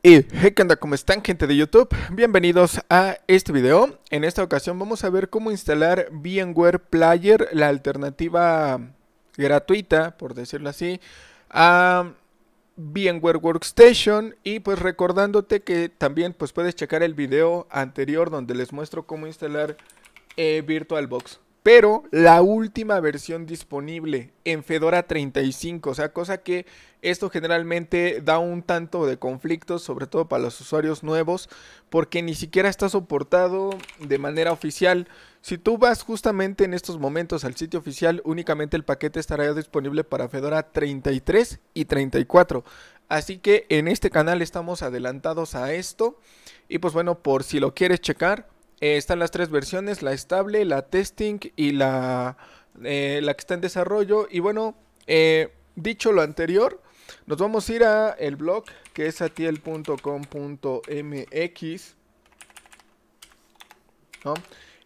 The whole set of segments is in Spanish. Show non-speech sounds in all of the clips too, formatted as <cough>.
Y hey, ¿qué onda? ¿Cómo están gente de YouTube? Bienvenidos a este video. En esta ocasión vamos a ver cómo instalar VMware Player, la alternativa gratuita, por decirlo así, a VMware Workstation. Y pues recordándote que también pues, puedes checar el video anterior donde les muestro cómo instalar eh, VirtualBox pero la última versión disponible en Fedora 35, o sea, cosa que esto generalmente da un tanto de conflictos, sobre todo para los usuarios nuevos, porque ni siquiera está soportado de manera oficial. Si tú vas justamente en estos momentos al sitio oficial, únicamente el paquete estará disponible para Fedora 33 y 34. Así que en este canal estamos adelantados a esto. Y pues bueno, por si lo quieres checar, eh, están las tres versiones, la estable, la testing y la, eh, la que está en desarrollo. Y bueno, eh, dicho lo anterior, nos vamos a ir a el blog que es atiel.com.mx.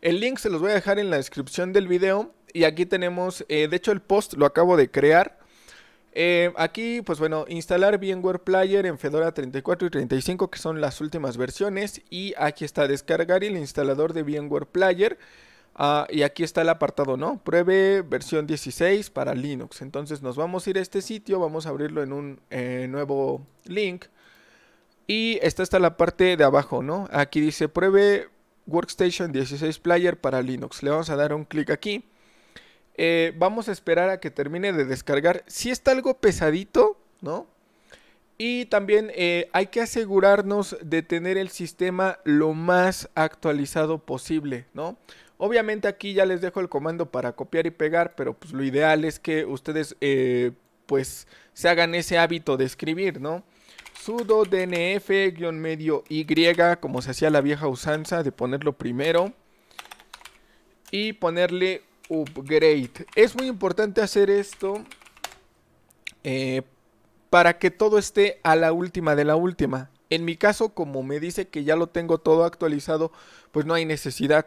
El link se los voy a dejar en la descripción del video. Y aquí tenemos, de hecho el post lo acabo de crear. Eh, aquí, pues bueno, instalar VMware Player en Fedora 34 y 35, que son las últimas versiones. Y aquí está descargar el instalador de VMware Player. Ah, y aquí está el apartado, ¿no? Pruebe versión 16 para Linux. Entonces nos vamos a ir a este sitio, vamos a abrirlo en un eh, nuevo link. Y esta está la parte de abajo, ¿no? Aquí dice pruebe Workstation 16 Player para Linux. Le vamos a dar un clic aquí. Eh, vamos a esperar a que termine de descargar. Si está algo pesadito, ¿no? Y también eh, hay que asegurarnos de tener el sistema lo más actualizado posible, ¿no? Obviamente aquí ya les dejo el comando para copiar y pegar, pero pues lo ideal es que ustedes eh, pues se hagan ese hábito de escribir, ¿no? sudo dnf-medio y, como se hacía la vieja usanza de ponerlo primero y ponerle upgrade. Es muy importante hacer esto eh, para que todo esté a la última de la última. En mi caso, como me dice que ya lo tengo todo actualizado, pues no hay necesidad.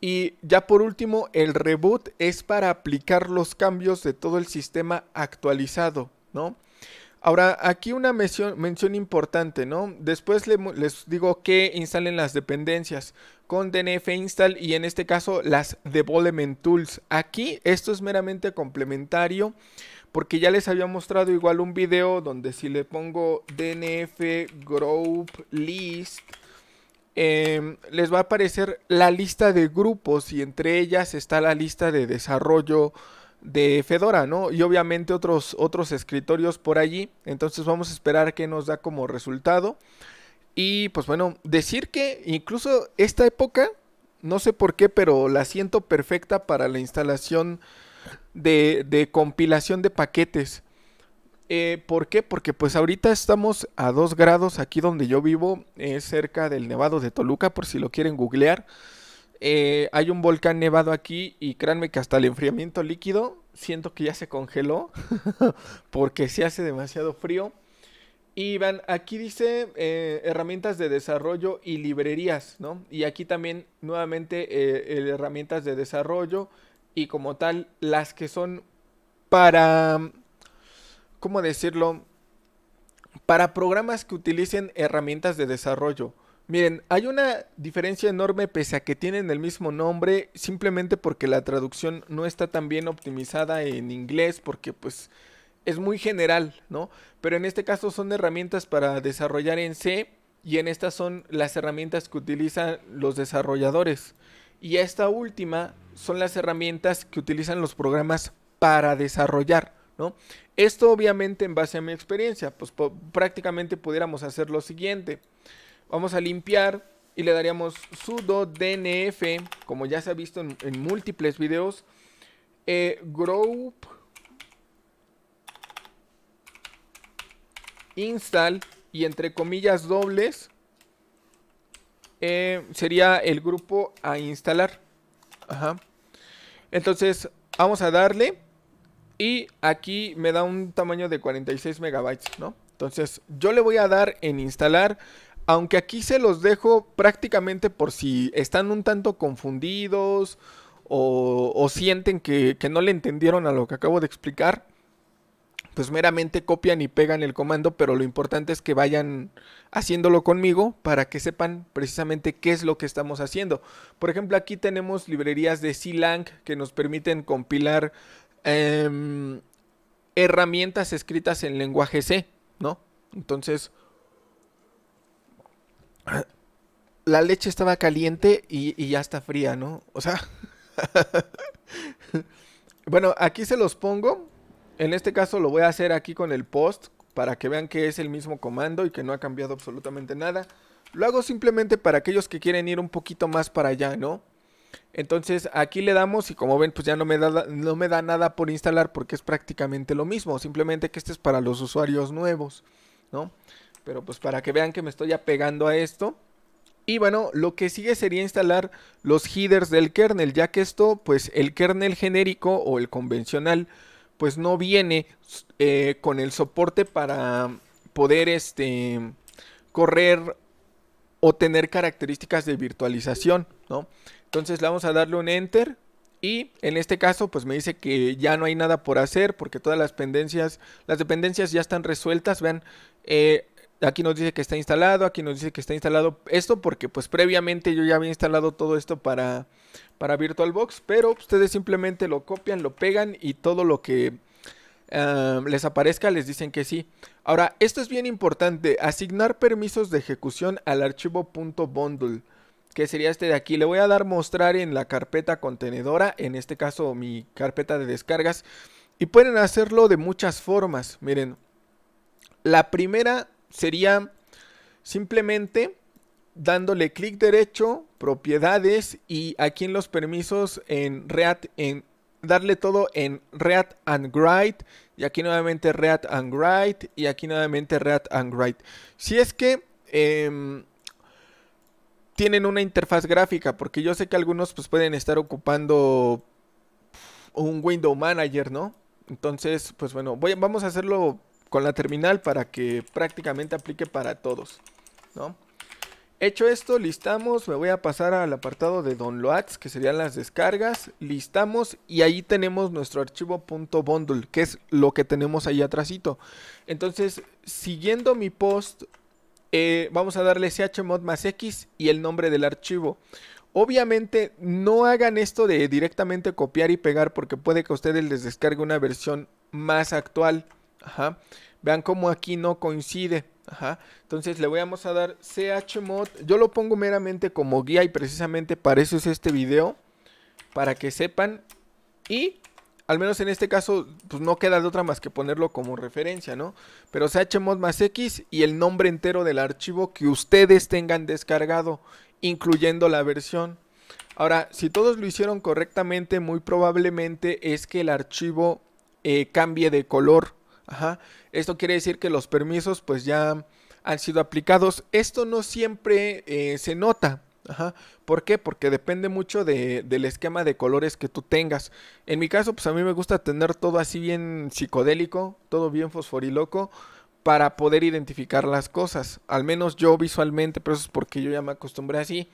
Y ya por último, el reboot es para aplicar los cambios de todo el sistema actualizado, ¿no? Ahora, aquí una mención, importante, ¿no? Después les digo que instalen las dependencias con DNF install y en este caso las development tools. Aquí esto es meramente complementario porque ya les había mostrado igual un video donde si le pongo DNF group list em, les va a aparecer la lista de grupos y entre ellas está la lista de desarrollo de Fedora, ¿no? Y obviamente otros, otros escritorios por allí. Entonces vamos a esperar qué nos da como resultado. Y pues bueno, decir que incluso esta época, no sé por qué, pero la siento perfecta para la instalación de, compilación de paquetes. Eh, ¿Por qué? Porque pues ahorita estamos a 2 grados aquí donde yo vivo, es eh, cerca del Nevado de Toluca, por si lo quieren googlear. Eh, hay un volcán nevado aquí y créanme que hasta el enfriamiento líquido siento que ya se congeló <laughs> porque se hace demasiado frío. Y van, aquí dice eh, herramientas de desarrollo y librerías, ¿no? Y aquí también nuevamente eh, herramientas de desarrollo y como tal las que son para, ¿cómo decirlo? Para programas que utilicen herramientas de desarrollo. Miren, hay una diferencia enorme pese a que tienen el mismo nombre, simplemente porque la traducción no está tan bien optimizada en inglés, porque pues es muy general, ¿no? Pero en este caso son herramientas para desarrollar en C y en estas son las herramientas que utilizan los desarrolladores. Y esta última son las herramientas que utilizan los programas para desarrollar, ¿no? Esto obviamente en base a mi experiencia, pues prácticamente pudiéramos hacer lo siguiente Vamos a limpiar y le daríamos sudo dnf, como ya se ha visto en, múltiples videos, eh, group install y entre comillas dobles eh, sería el grupo a instalar. Ajá. Entonces vamos a darle y aquí me da un tamaño de 46 megabytes, ¿no? Entonces yo le voy a dar en instalar aunque aquí se los dejo prácticamente por si están un tanto confundidos o, sienten que, no le entendieron a lo que acabo de explicar pues meramente copian y pegan el comando, pero lo importante es que vayan haciéndolo conmigo para que sepan precisamente qué es lo que estamos haciendo. Por ejemplo, aquí tenemos librerías de C-Lang que nos permiten compilar em, herramientas escritas en lenguaje C, ¿no? Entonces, la leche estaba caliente y, ya está fría, ¿no? O sea... <laughs> bueno, aquí se los pongo. En este caso lo voy a hacer aquí con el post para que vean que es el mismo comando y que no ha cambiado absolutamente nada. Lo hago simplemente para aquellos que quieren ir un poquito más para allá, ¿no? Entonces aquí le damos y como ven pues ya no me, da, no me da nada por instalar porque es prácticamente lo mismo. Simplemente que este es para los usuarios nuevos, ¿no? Pero pues para que vean que me estoy apegando a esto. Y bueno, lo que sigue sería instalar los headers del kernel, ya que esto, pues el kernel genérico o el convencional, pues no viene eh, con el soporte para poder este, correr o tener características de virtualización, ¿no? Entonces le vamos a darle un enter y en este caso pues me dice que ya no hay nada por hacer porque todas las pendencias. las dependencias ya están resueltas, vean, eh, Aquí nos dice que está instalado, aquí nos dice que está instalado esto porque pues previamente yo ya había instalado todo esto para, para VirtualBox, pero ustedes simplemente lo copian, lo pegan y todo lo que ah, les aparezca les dicen que sí. Ahora, esto es bien importante, asignar permisos de ejecución al archivo .bundle, que sería este de aquí. Le voy a dar mostrar en la carpeta contenedora, en este caso mi carpeta de descargas, y pueden hacerlo de muchas formas, miren. La primera sería simplemente dándole clic derecho, propiedades y aquí en los permisos en read en darle todo en read and Write y aquí nuevamente read and Write y aquí nuevamente read and Write. Si es que em, tienen una interfaz gráfica, porque yo sé que algunos pues pueden estar ocupando un window manager, ¿no? Entonces, pues bueno, vamos a hacerlo con la terminal para que prácticamente aplique para todos, Hecho esto, listamos, me voy a pasar al apartado de downloads, que serían las descargas, listamos y ahí tenemos nuestro archivo .bundle, que es lo que tenemos ahí atrásito. Entonces, siguiendo mi post, eh, vamos a darle chmod más x y el nombre del archivo. Obviamente no hagan esto de directamente copiar y pegar porque puede que a ustedes les descargue una versión más actual. Vean cómo aquí no coincide. Entonces le voy a dar chmod. Yo lo pongo meramente como guía y precisamente para eso es este video. Para que sepan. Y al menos en este caso, pues no queda de otra más que ponerlo como referencia, ¿no? Pero chmod más x y el nombre entero del archivo que ustedes tengan descargado, incluyendo la versión. Ahora, si todos lo hicieron correctamente, muy probablemente es que el archivo eh, cambie de color. Ajá. Esto quiere decir que los permisos pues ya han sido aplicados. Esto no siempre eh, se nota. ¿Por qué? Porque depende mucho del esquema de colores que tú tengas. En mi caso, pues a mí me gusta tener todo así bien psicodélico, todo bien fosforiloco para poder identificar las cosas. Al menos yo visualmente, pero eso es porque yo ya me acostumbré así.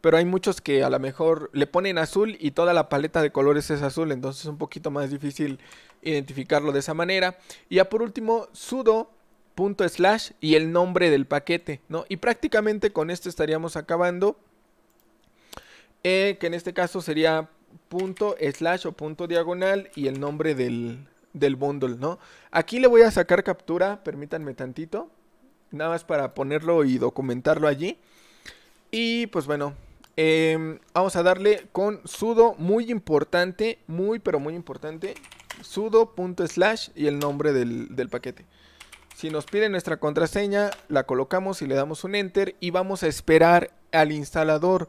Pero hay muchos que a lo mejor le ponen azul y toda la paleta de colores es azul, entonces es un poquito más difícil identificarlo de esa manera. Y ya por último, sudo slash y el nombre del paquete, ¿no? Y prácticamente con esto estaríamos acabando, eh, que en este caso sería punto slash o punto diagonal y el nombre del, del bundle, ¿no? Aquí le voy a sacar captura, permítanme tantito, nada más para ponerlo y documentarlo allí. Y pues bueno, em, vamos a darle con sudo, muy importante, muy pero muy importante, sudo.slash y el nombre del, del paquete. Si nos pide nuestra contraseña, la colocamos y le damos un enter y vamos a esperar al instalador.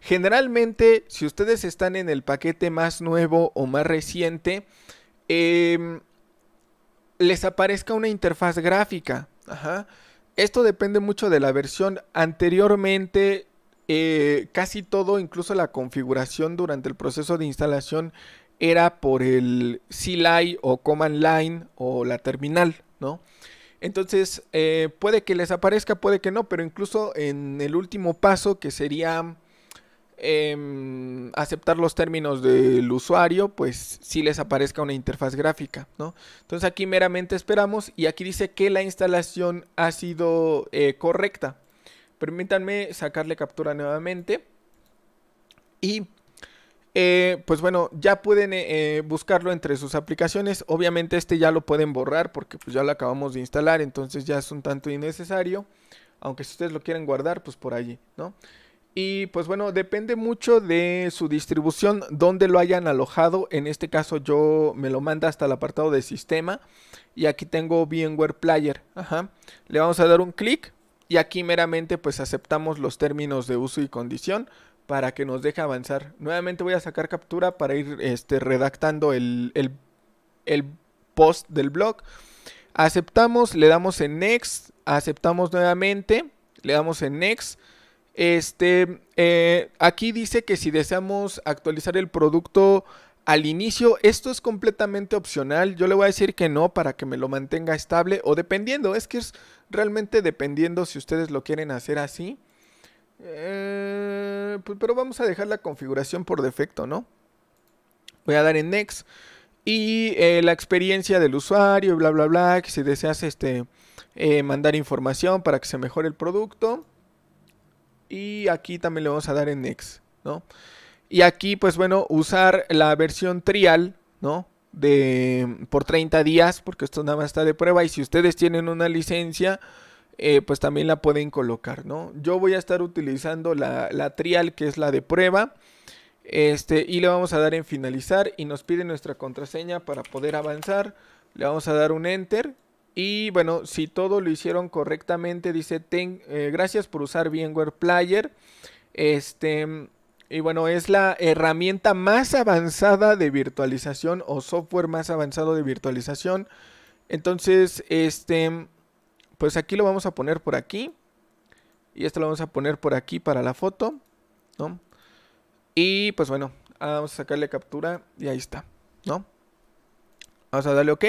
Generalmente, si ustedes están en el paquete más nuevo o más reciente, Em, les aparezca una interfaz gráfica. Esto depende mucho de la versión. Anteriormente, eh, casi todo, incluso la configuración durante el proceso de instalación, era por el CLI o Command Line o la terminal, ¿no? Entonces, eh, puede que les aparezca, puede que no, pero incluso en el último paso, que sería Em, aceptar los términos del usuario, pues si les aparezca una interfaz gráfica, ¿no? Entonces aquí meramente esperamos y aquí dice que la instalación ha sido eh, correcta. Permítanme sacarle captura nuevamente. Y eh, pues bueno, ya pueden eh, buscarlo entre sus aplicaciones. Obviamente este ya lo pueden borrar porque pues ya lo acabamos de instalar, entonces ya es un tanto innecesario. Aunque si ustedes lo quieren guardar, pues por allí, ¿no? Y pues bueno, depende mucho de su distribución, donde lo hayan alojado. En este caso yo me lo manda hasta el apartado de sistema. Y aquí tengo VMware Player. Ajá. Le vamos a dar un clic. Y aquí meramente pues aceptamos los términos de uso y condición para que nos deje avanzar. Nuevamente voy a sacar captura para ir este, redactando el, el post del blog. Aceptamos, le damos en Next, aceptamos nuevamente, le damos en Next este, eh, aquí dice que si deseamos actualizar el producto al inicio, esto es completamente opcional. Yo le voy a decir que no para que me lo mantenga estable o dependiendo. Es que es realmente dependiendo si ustedes lo quieren hacer así. Eh, pues, pero vamos a dejar la configuración por defecto, ¿no? Voy a dar en Next. Y eh, la experiencia del usuario, bla, bla, bla. Que si deseas este, mandar información para que se mejore el producto y aquí también le vamos a dar en next, ¿no? Y aquí, pues bueno, usar la versión trial, ¿no? De, por 30 días, porque esto nada más está de prueba. Y si ustedes tienen una licencia, eh, pues también la pueden colocar, ¿no? Yo voy a estar utilizando la, la, trial, que es la de prueba. Este, y le vamos a dar en finalizar y nos pide nuestra contraseña para poder avanzar. Le vamos a dar un enter y bueno, si todo lo hicieron correctamente, dice, eh, gracias por usar VMware Player. Este, y bueno, es la herramienta más avanzada de virtualización o software más avanzado de virtualización. Entonces, este, pues aquí lo vamos a poner por aquí. Y esto lo vamos a poner por aquí para la foto, Y pues bueno, ah, vamos a sacarle captura y ahí está, ¿no? Vamos a darle OK.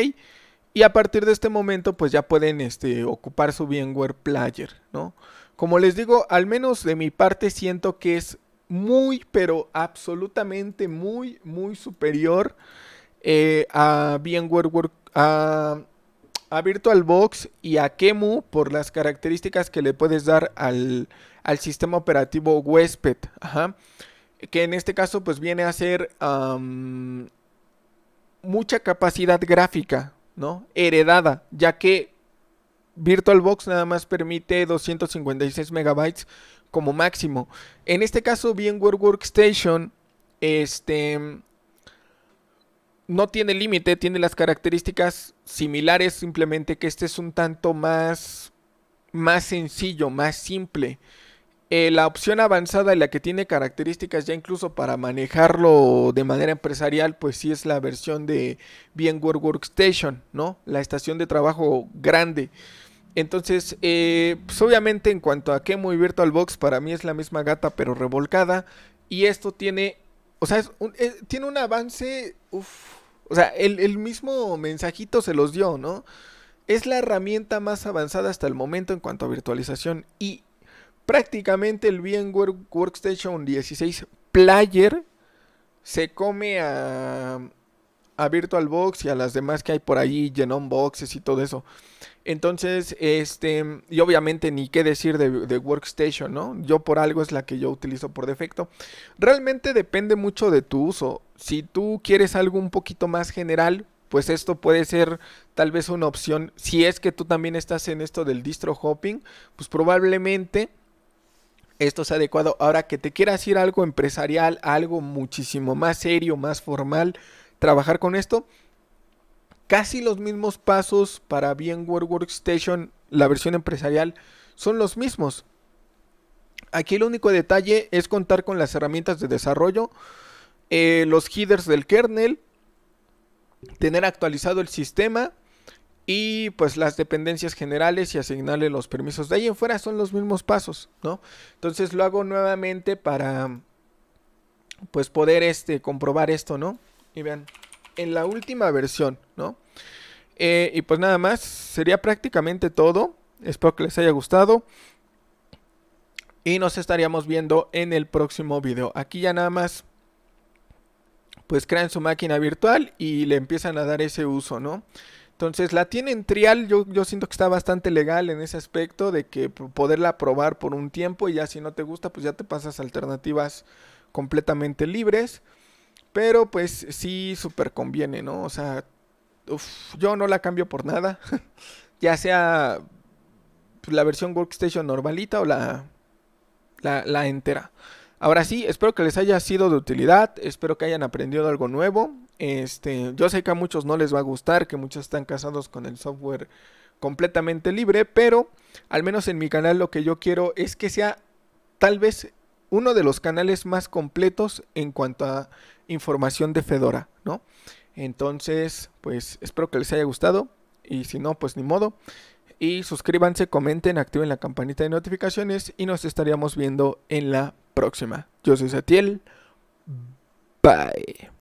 Y a partir de este momento, pues ya pueden este, ocupar su VMware Player, ¿no? Como les digo, al menos de mi parte siento que es muy, pero absolutamente muy, muy superior eh, a VMware a, VirtualBox y a Kemu por las características que le puedes dar al, sistema operativo huésped. Que en este caso pues viene a ser mucha capacidad gráfica, Heredada, ya que VirtualBox nada más permite 256 megabytes como máximo. En este caso, VMware Workstation, este, no tiene límite, tiene las características similares, simplemente que este es un tanto más, más sencillo, más simple. Eh, la opción avanzada y la que tiene características ya incluso para manejarlo de manera empresarial, pues sí es la versión de VMware Workstation, ¿no? La estación de trabajo grande. Entonces, eh, pues obviamente en cuanto a qué y VirtualBox, para mí es la misma gata pero revolcada. Y esto tiene, o sea, eh, tiene un avance, o sea, el, el mismo mensajito se los dio, ¿no? Es la herramienta más avanzada hasta el momento en cuanto a virtualización y prácticamente el VMware Workstation 16 Player se come a, VirtualBox y a las demás que hay por ahí, Genome Boxes y todo eso. Entonces, este, y obviamente ni qué decir de, de, Workstation, ¿no? Yo por algo es la que yo utilizo por defecto. Realmente depende mucho de tu uso. Si tú quieres algo un poquito más general, pues esto puede ser tal vez una opción. Si es que tú también estás en esto del distro hopping, pues probablemente esto es adecuado. Ahora que te quieras ir algo empresarial, algo muchísimo más serio, más formal, trabajar con esto, casi los mismos pasos para VMware Workstation, la versión empresarial, son los mismos. Aquí el único detalle es contar con las herramientas de desarrollo, eh, los headers del kernel, tener actualizado el sistema y pues las dependencias generales y asignarle los permisos. De ahí en fuera son los mismos pasos, ¿no? Entonces lo hago nuevamente para pues poder este comprobar esto, ¿no? Y vean, en la última versión, ¿no? Eh, y pues nada más, sería prácticamente todo. Espero que les haya gustado. Y nos estaríamos viendo en el próximo video. Aquí ya nada más, pues crean su máquina virtual y le empiezan a dar ese uso, ¿no? Entonces la tiene trial, yo, yo siento que está bastante legal en ese aspecto de que poderla probar por un tiempo y ya si no te gusta, pues ya te pasas alternativas completamente libres. Pero pues sí, súper conviene, ¿no? O sea, yo no la cambio por nada. <laughs> ya sea pues, la versión workstation normalita o la, la entera. Ahora sí, espero que les haya sido de utilidad, espero que hayan aprendido algo nuevo. Este, yo sé que a muchos no les va a gustar, que muchos están casados con el software completamente libre, pero al menos en mi canal lo que yo quiero es que sea tal vez uno de los canales más completos en cuanto a información de Fedora, ¿no? Entonces, pues espero que les haya gustado y si no, pues ni modo. Y suscríbanse, comenten, activen la campanita de notificaciones y nos estaríamos viendo en la próxima. Yo soy Satiel. Bye.